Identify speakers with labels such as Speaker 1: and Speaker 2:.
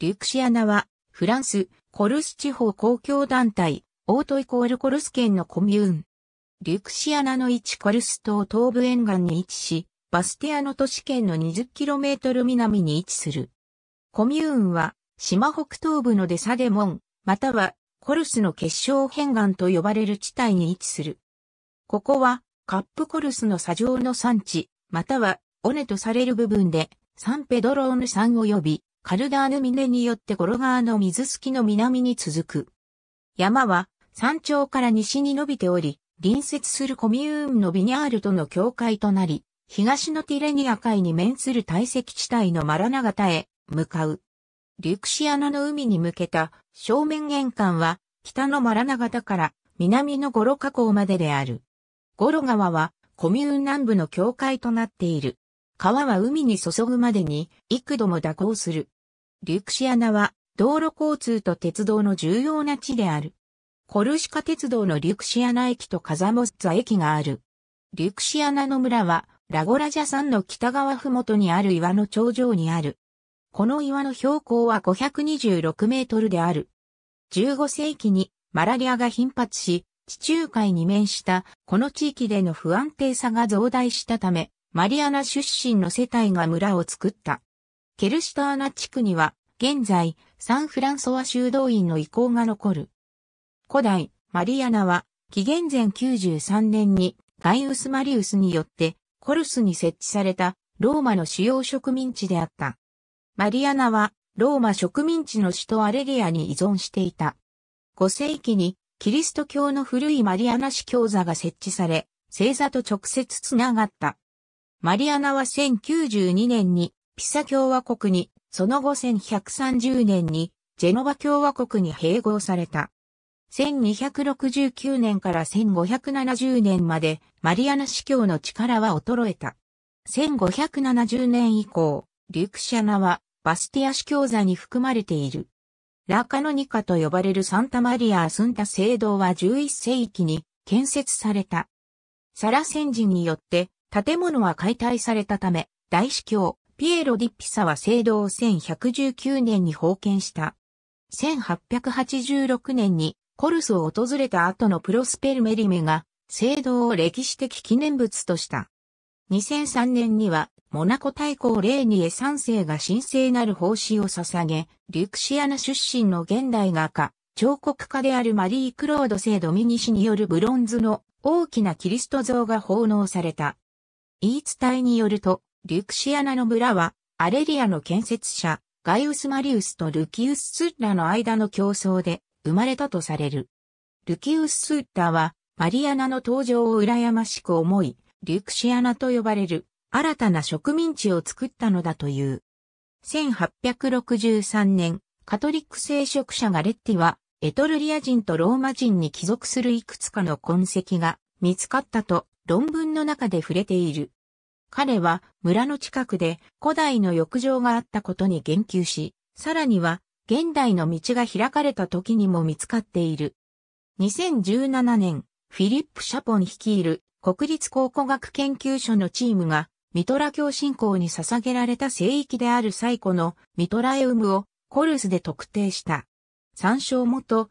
Speaker 1: リュクシアナは、フランス、コルス地方公共団体、オートイコールコルス県のコミューン。リュクシアナの位置コルス島東部沿岸に位置し、バスティアの都市圏の 20km 南に位置する。コミューンは、島北東部のデサデモン、またはコルスの結晶片岩と呼ばれる地帯に位置する。ここは、カップコルスの砂上の産地、または、尾根とされる部分で、サンペドローヌ山及び、カルダーヌ峰によってゴロ川の水きの南に続く。山は山頂から西に伸びており、隣接するコミューンのビニャールとの境界となり、東のティレニア海に面する堆積地帯のマラナ型へ向かう。リュクシアナの海に向けた正面玄関は北のマラナ型から南のゴロ河口までである。ゴロ川はコミューン南部の境界となっている。川は海に注ぐまでに幾度も蛇行する。リュクシアナは道路交通と鉄道の重要な地である。コルシカ鉄道のリュクシアナ駅とカザモッツァ駅がある。リュクシアナの村はラゴラジャ山の北側ふもとにある岩の頂上にある。この岩の標高は526メートルである。15世紀にマラリアが頻発し、地中海に面したこの地域での不安定さが増大したため、マリアナ出身の世帯が村を作った。ケルシターナ地区には、現在、サンフランソワ修道院の遺構が残る。古代、マリアナは、紀元前93年に、ガイウス・マリウスによって、コルスに設置された、ローマの主要植民地であった。マリアナは、ローマ植民地の首都アレリアに依存していた。5世紀に、キリスト教の古いマリアナ市教座が設置され、星座と直接つながった。マリアナは1092年にピサ共和国に、その後1130年にジェノバ共和国に併合された。1269年から1570年までマリアナ司教の力は衰えた。1570年以降、リュクシャナはバスティア司教座に含まれている。ラカノニカと呼ばれるサンタマリア・アスンタ聖堂は11世紀に建設された。サラセン人によって建物は解体されたため、大司教、ピエロ・ディッピサは聖堂を1119年に封建した。1886年にコルスを訪れた後のプロスペルメリメが聖堂を歴史的記念物とした。2003年にはモナコ大公レーニエ三世が神聖なる奉仕を捧げ、リュクシアナ出身の現代画家、彫刻家であるマリー・クロード・聖ドミニシによるブロンズの大きなキリスト像が奉納された。言い伝えによると、リュクシアナの村は、アレリアの建設者、ガイウス・マリウスとルキウス・スッラの間の競争で生まれたとされる。ルキウス・スッラは、マリアナの登場を羨ましく思い、リュクシアナと呼ばれる新たな植民地を作ったのだという。1863年、カトリック聖職者ガレッティは、エトルリア人とローマ人に帰属するいくつかの痕跡が見つかったと論文の中で触れている。彼は村の近くで古代の浴場があったことに言及し、さらには現代の道が開かれた時にも見つかっている。2017年、フィリップ・シャポン率いる国立考古学研究所のチームがミトラ教信仰に捧げられた聖域である最古のミトラエウムをコルスで特定した。参照元